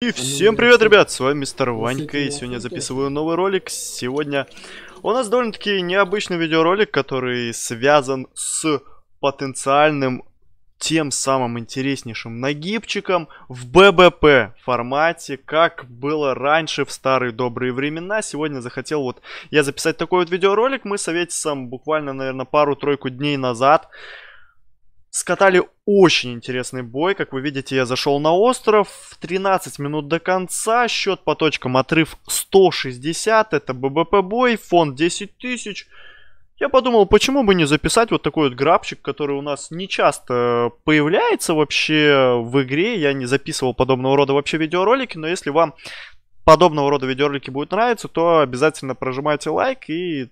И всем привет, ребят, с вами Мистер Ванька, и сегодня записываю новый ролик. Сегодня у нас довольно-таки необычный видеоролик, который связан с потенциальным тем самым интереснейшим нагибчиком в ББП формате, как было раньше в старые добрые времена. Сегодня захотел вот я записать такой вот видеоролик, мы с Советисом буквально, наверное, пару-тройку дней назад Скатали очень интересный бой. Как вы видите, я зашел на остров. 13 минут до конца. Счет по точкам отрыв 160. Это ББП бой. Фонд 10 тысяч. Я подумал, почему бы не записать вот такой вот грабчик, который у нас не часто появляется вообще в игре. Я не записывал подобного рода вообще видеоролики, но если вам подобного рода видеоролики будут нравиться, то обязательно прожимайте лайк и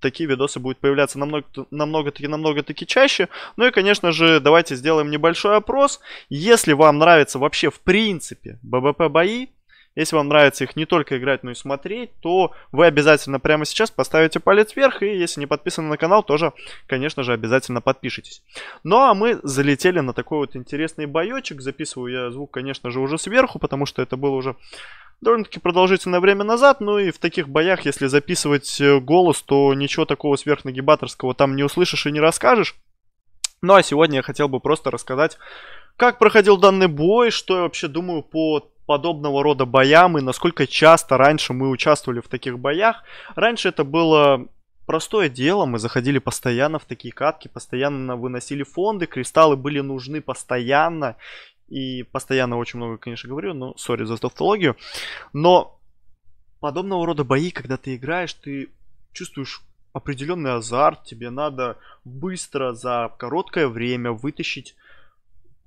такие видосы будут появляться намного-таки намного, намного-таки чаще. Ну и, конечно же, давайте сделаем небольшой опрос. Если вам нравится вообще в принципе ББП бои, если вам нравится их не только играть, но и смотреть, то вы обязательно прямо сейчас поставите палец вверх. И если не подписаны на канал, тоже, конечно же, обязательно подпишитесь. Ну а мы залетели на такой вот интересный боечек. Записываю я звук, конечно же, уже сверху, потому что это было уже довольно-таки продолжительное время назад. Ну и в таких боях, если записывать э, голос, то ничего такого сверхнагибаторского там не услышишь и не расскажешь. Ну а сегодня я хотел бы просто рассказать, как проходил данный бой, что я вообще думаю по подобного рода боям и насколько часто раньше мы участвовали в таких боях. Раньше это было простое дело, мы заходили постоянно в такие катки, постоянно выносили фонды, кристаллы были нужны постоянно, и постоянно очень много, конечно, говорю, но сори за тавтологию, но подобного рода бои, когда ты играешь, ты чувствуешь определенный азарт, тебе надо быстро за короткое время вытащить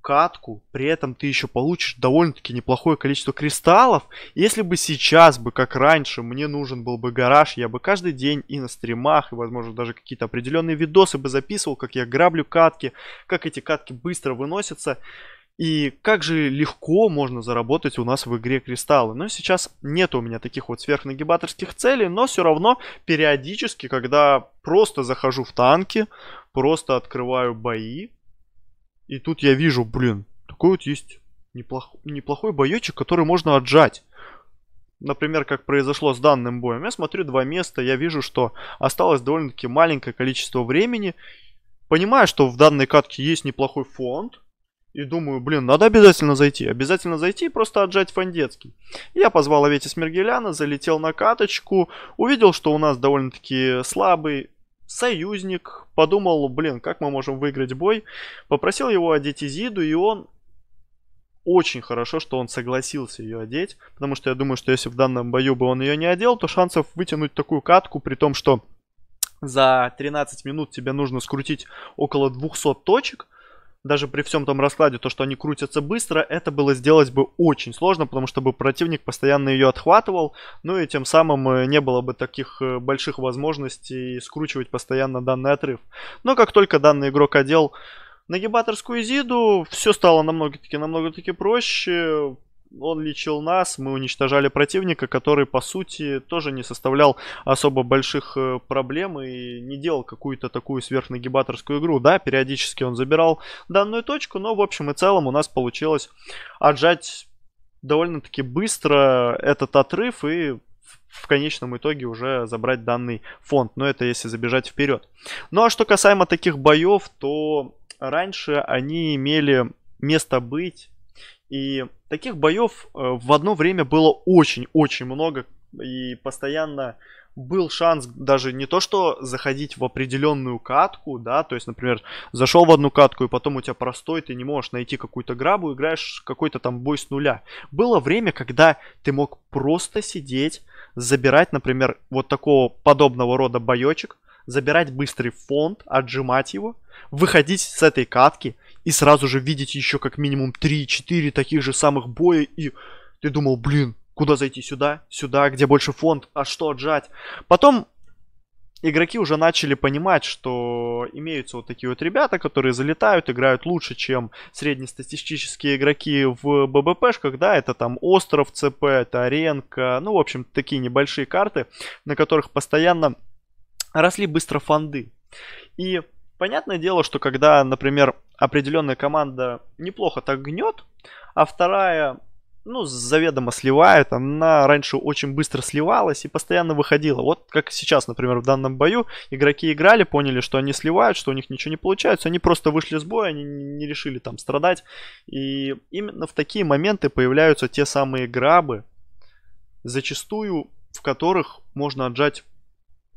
катку, при этом ты еще получишь довольно-таки неплохое количество кристаллов. Если бы сейчас бы, как раньше, мне нужен был бы гараж, я бы каждый день и на стримах, и, возможно, даже какие-то определенные видосы бы записывал, как я граблю катки, как эти катки быстро выносятся. И как же легко можно заработать у нас в игре кристаллы. Но сейчас нет у меня таких вот сверхнагибаторских целей, но все равно периодически, когда просто захожу в танки, просто открываю бои, и тут я вижу, блин, такой вот есть неплох... неплохой боечек, который можно отжать. Например, как произошло с данным боем. Я смотрю два места, я вижу, что осталось довольно-таки маленькое количество времени. Понимаю, что в данной катке есть неплохой фонд. И думаю, блин, надо обязательно зайти. Обязательно зайти и просто отжать фондецкий. Я позвал Аветис Мергеляна, залетел на каточку. Увидел, что у нас довольно-таки слабый союзник подумал, блин, как мы можем выиграть бой, попросил его одеть Изиду, и он очень хорошо, что он согласился ее одеть, потому что я думаю, что если в данном бою бы он ее не одел, то шансов вытянуть такую катку, при том, что за 13 минут тебе нужно скрутить около 200 точек, даже при всем том раскладе, то, что они крутятся быстро, это было сделать бы очень сложно, потому что бы противник постоянно ее отхватывал, ну и тем самым э, не было бы таких э, больших возможностей скручивать постоянно данный отрыв. Но как только данный игрок одел нагибаторскую Зиду, все стало намного-таки намного-таки проще, он лечил нас, мы уничтожали противника, который, по сути, тоже не составлял особо больших э, проблем и не делал какую-то такую сверхнагибаторскую игру. Да, периодически он забирал данную точку, но, в общем и целом, у нас получилось отжать довольно-таки быстро этот отрыв и в конечном итоге уже забрать данный фонд. Но это если забежать вперед. Ну а что касаемо таких боев, то раньше они имели место быть и таких боев э, в одно время было очень-очень много, и постоянно был шанс даже не то, что заходить в определенную катку, да, то есть, например, зашел в одну катку, и потом у тебя простой, ты не можешь найти какую-то грабу, играешь какой-то там бой с нуля. Было время, когда ты мог просто сидеть, забирать, например, вот такого подобного рода боечек, забирать быстрый фонд, отжимать его, выходить с этой катки, и сразу же видеть еще как минимум 3-4 таких же самых боя, и ты думал, блин, куда зайти сюда, сюда, где больше фонд, а что отжать. Потом игроки уже начали понимать, что имеются вот такие вот ребята, которые залетают, играют лучше, чем среднестатистические игроки в ББПшках, да, это там Остров, ЦП, это Аренка, ну, в общем, такие небольшие карты, на которых постоянно росли быстро фонды. И понятное дело, что когда, например, определенная команда неплохо так гнет, а вторая, ну, заведомо сливает. Она раньше очень быстро сливалась и постоянно выходила. Вот как сейчас, например, в данном бою игроки играли, поняли, что они сливают, что у них ничего не получается. Они просто вышли с боя, они не решили там страдать. И именно в такие моменты появляются те самые грабы, зачастую в которых можно отжать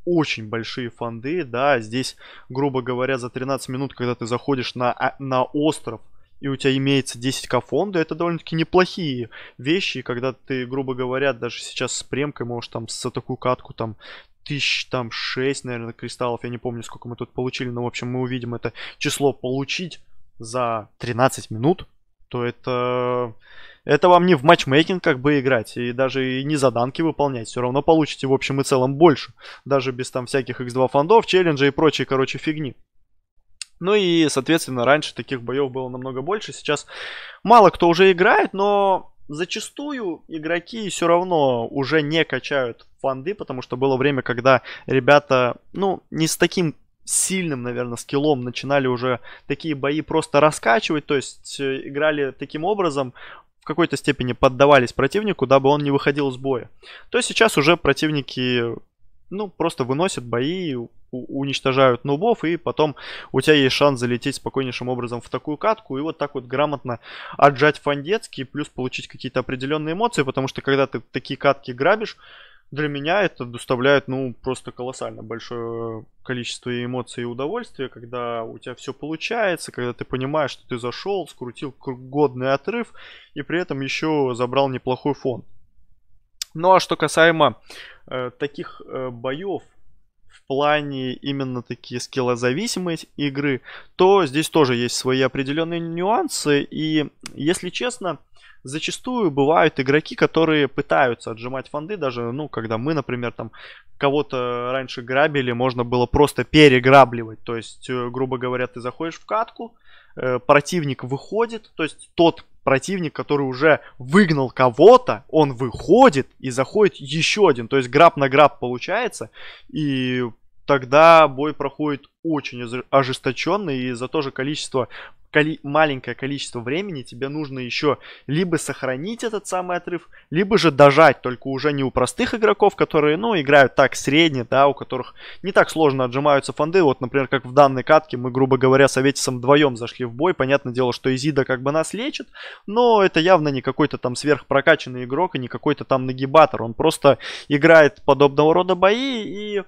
очень большие фонды, да, здесь, грубо говоря, за 13 минут, когда ты заходишь на, а, на остров, и у тебя имеется 10к фонда, это довольно-таки неплохие вещи, когда ты, грубо говоря, даже сейчас с премкой можешь там с такую катку там тысяч там 6, наверное, кристаллов, я не помню, сколько мы тут получили, но, в общем, мы увидим это число получить за 13 минут, то это это вам не в матчмейкинг как бы играть, и даже и не заданки выполнять. Все равно получите в общем и целом больше. Даже без там всяких x2 фондов, челленджа и прочей, короче, фигни. Ну и, соответственно, раньше таких боев было намного больше. Сейчас мало кто уже играет, но зачастую игроки все равно уже не качают фанды, потому что было время, когда ребята, ну, не с таким сильным, наверное, скиллом начинали уже такие бои просто раскачивать, то есть э, играли таким образом, какой-то степени поддавались противнику, дабы он не выходил с боя, то сейчас уже противники ну, просто выносят бои, уничтожают нубов, и потом у тебя есть шанс залететь спокойнейшим образом в такую катку, и вот так вот грамотно отжать фандецкий, плюс получить какие-то определенные эмоции, потому что когда ты такие катки грабишь, для меня это доставляет, ну, просто колоссально большое количество эмоций и удовольствия, когда у тебя все получается, когда ты понимаешь, что ты зашел, скрутил годный отрыв и при этом еще забрал неплохой фон. Ну а что касаемо э, таких э, боев, плане именно такие скиллозависимой игры, то здесь тоже есть свои определенные нюансы. И, если честно, зачастую бывают игроки, которые пытаются отжимать фонды, даже, ну, когда мы, например, там кого-то раньше грабили, можно было просто переграбливать. То есть, э, грубо говоря, ты заходишь в катку, э, противник выходит, то есть тот противник, который уже выгнал кого-то, он выходит и заходит еще один. То есть граб на граб получается. И тогда бой проходит очень ожесточенно, и за то же количество коли, маленькое количество времени тебе нужно еще либо сохранить этот самый отрыв, либо же дожать, только уже не у простых игроков, которые, ну, играют так средне, да, у которых не так сложно отжимаются фонды. Вот, например, как в данной катке мы, грубо говоря, с Аветисом вдвоем зашли в бой. Понятное дело, что Изида как бы нас лечит, но это явно не какой-то там сверхпрокачанный игрок и не какой-то там нагибатор. Он просто играет подобного рода бои и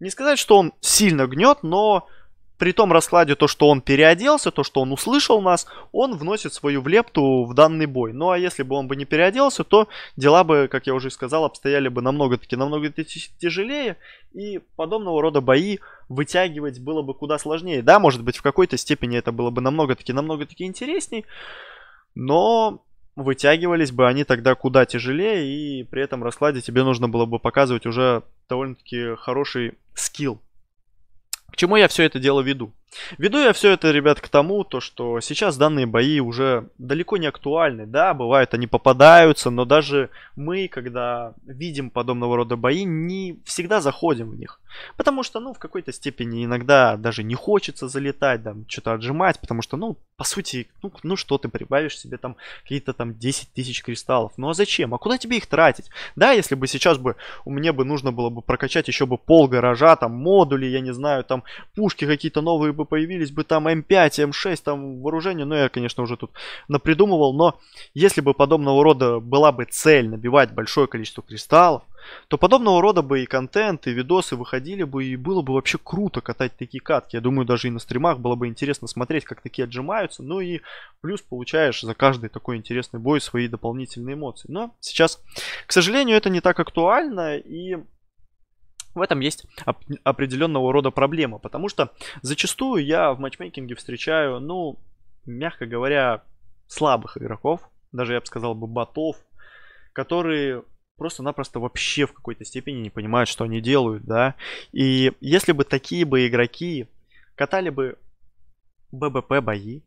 не сказать, что он сильно гнет, но при том раскладе то, что он переоделся, то, что он услышал нас, он вносит свою влепту в данный бой. Ну а если бы он бы не переоделся, то дела бы, как я уже сказал, обстояли бы намного-таки намного тяжелее, и подобного рода бои вытягивать было бы куда сложнее. Да, может быть, в какой-то степени это было бы намного-таки намного-таки интересней, но вытягивались бы они тогда куда тяжелее, и при этом раскладе тебе нужно было бы показывать уже довольно-таки хороший скилл. К чему я все это дело веду? Веду я все это, ребят, к тому, то, что сейчас данные бои уже далеко не актуальны. Да, бывает, они попадаются, но даже мы, когда видим подобного рода бои, не всегда заходим в них. Потому что, ну, в какой-то степени иногда даже не хочется залетать, там, что-то отжимать, потому что, ну, по сути, ну, ну что ты прибавишь себе там какие-то там 10 тысяч кристаллов. Ну а зачем? А куда тебе их тратить? Да, если бы сейчас бы у меня бы нужно было бы прокачать еще бы пол гаража, там, модули, я не знаю, там, пушки какие-то новые бы появились бы там М5, М6, там вооружение, ну я, конечно, уже тут напридумывал, но если бы подобного рода была бы цель набивать большое количество кристаллов, то подобного рода бы и контент, и видосы выходили бы, и было бы вообще круто катать такие катки. Я думаю, даже и на стримах было бы интересно смотреть, как такие отжимаются. Ну и плюс получаешь за каждый такой интересный бой свои дополнительные эмоции. Но сейчас, к сожалению, это не так актуально, и в этом есть оп- определенного рода проблема, потому что зачастую я в матчмейкинге встречаю, ну, мягко говоря, слабых игроков, даже я бы сказал бы ботов, которые просто-напросто вообще в какой-то степени не понимают, что они делают, да. И если бы такие бы игроки катали бы ББП бои,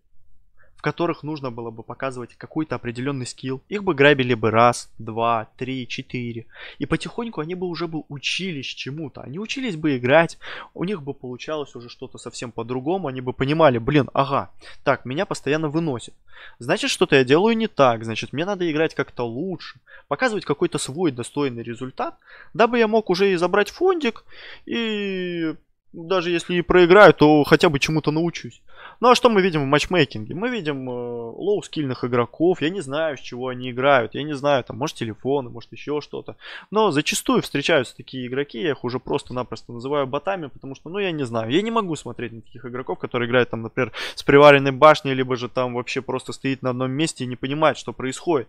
которых нужно было бы показывать какой-то определенный скилл. Их бы грабили бы раз, два, три, четыре. И потихоньку они бы уже бы учились чему-то. Они учились бы играть, у них бы получалось уже что-то совсем по-другому. Они бы понимали, блин, ага, так, меня постоянно выносит. Значит, что-то я делаю не так, значит, мне надо играть как-то лучше. Показывать какой-то свой достойный результат, дабы я мог уже и забрать фондик, и даже если и проиграю, то хотя бы чему-то научусь. Ну а что мы видим в матчмейкинге? Мы видим э, лоу-скильных игроков, я не знаю, с чего они играют, я не знаю, там, может, телефоны, может, еще что-то. Но зачастую встречаются такие игроки, я их уже просто-напросто называю ботами, потому что, ну, я не знаю, я не могу смотреть на таких игроков, которые играют, там, например, с приваренной башней, либо же там вообще просто стоит на одном месте и не понимает, что происходит.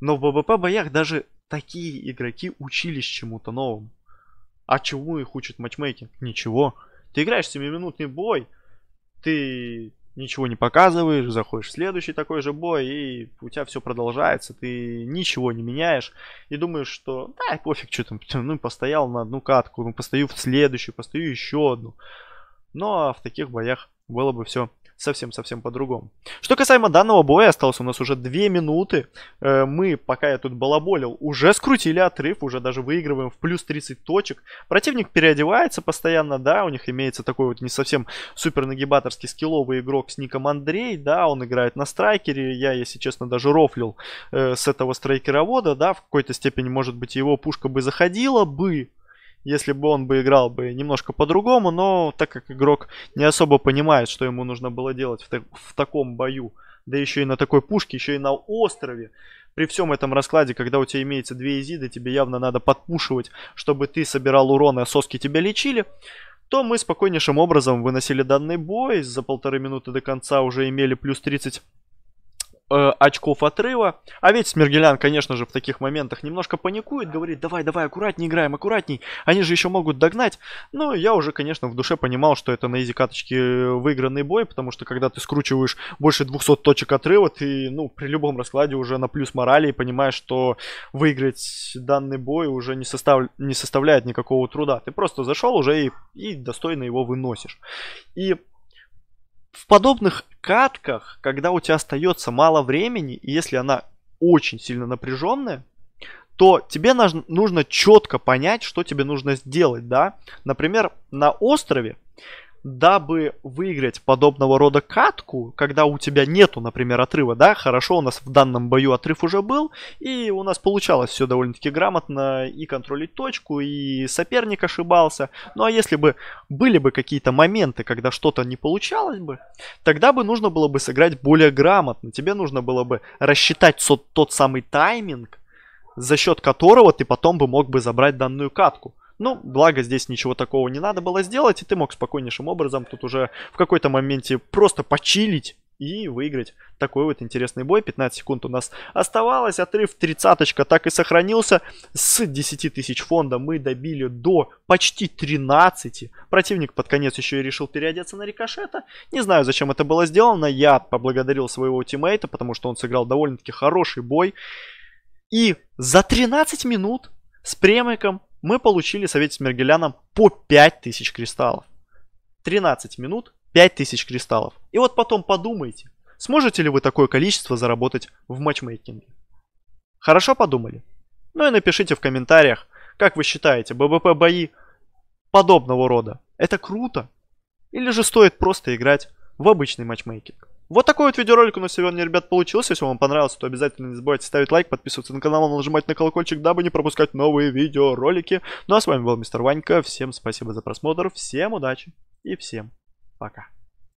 Но в ББП боях даже такие игроки учились чему-то новому. А чему их учит матчмейкинг? Ничего. Ты играешь 7-минутный бой, ты ничего не показываешь, заходишь в следующий такой же бой, и у тебя все продолжается, ты ничего не меняешь, и думаешь, что да, пофиг, что там, ну, постоял на одну катку, ну, постою в следующую, постою еще одну. Но в таких боях было бы все совсем-совсем по-другому. Что касаемо данного боя, осталось у нас уже 2 минуты. Э, мы, пока я тут балаболил, уже скрутили отрыв, уже даже выигрываем в плюс 30 точек. Противник переодевается постоянно, да, у них имеется такой вот не совсем супер нагибаторский скилловый игрок с ником Андрей, да, он играет на страйкере. Я, если честно, даже рофлил э, с этого страйкеровода, да, в какой-то степени, может быть, его пушка бы заходила бы, если бы он бы играл бы немножко по-другому, но так как игрок не особо понимает, что ему нужно было делать в, так в таком бою, да еще и на такой пушке, еще и на острове, при всем этом раскладе, когда у тебя имеется две изиды, тебе явно надо подпушивать, чтобы ты собирал урон, а соски тебя лечили, то мы спокойнейшим образом выносили данный бой, за полторы минуты до конца уже имели плюс 30 э, очков отрыва. А ведь Смергелян, конечно же, в таких моментах немножко паникует, говорит, давай, давай, аккуратней играем, аккуратней, они же еще могут догнать. Но я уже, конечно, в душе понимал, что это на изи каточке выигранный бой, потому что когда ты скручиваешь больше 200 точек отрыва, ты, ну, при любом раскладе уже на плюс морали и понимаешь, что выиграть данный бой уже не, состав... не составляет никакого труда. Ты просто зашел уже и, и достойно его выносишь. И в подобных катках, когда у тебя остается мало времени, и если она очень сильно напряженная, то тебе нужно четко понять, что тебе нужно сделать, да. Например, на острове дабы выиграть подобного рода катку, когда у тебя нету, например, отрыва, да, хорошо, у нас в данном бою отрыв уже был, и у нас получалось все довольно-таки грамотно и контролить точку, и соперник ошибался. Ну а если бы были бы какие-то моменты, когда что-то не получалось бы, тогда бы нужно было бы сыграть более грамотно, тебе нужно было бы рассчитать тот самый тайминг, за счет которого ты потом бы мог бы забрать данную катку. Ну, благо здесь ничего такого не надо было сделать, и ты мог спокойнейшим образом тут уже в какой-то моменте просто почилить и выиграть такой вот интересный бой. 15 секунд у нас оставалось, отрыв 30 так и сохранился. С 10 тысяч фонда мы добили до почти 13. Противник под конец еще и решил переодеться на рикошета. Не знаю, зачем это было сделано, я поблагодарил своего тиммейта, потому что он сыграл довольно-таки хороший бой. И за 13 минут с премиком мы получили совет с Мергеляном по 5000 кристаллов. 13 минут, 5000 кристаллов. И вот потом подумайте, сможете ли вы такое количество заработать в матчмейкинге. Хорошо подумали? Ну и напишите в комментариях, как вы считаете, ББП бои подобного рода, это круто? Или же стоит просто играть в обычный матчмейкинг? Вот такой вот видеоролик у нас сегодня, ребят, получился. Если вам понравился, то обязательно не забывайте ставить лайк, подписываться на канал, нажимать на колокольчик, дабы не пропускать новые видеоролики. Ну а с вами был мистер Ванька. Всем спасибо за просмотр, всем удачи и всем пока.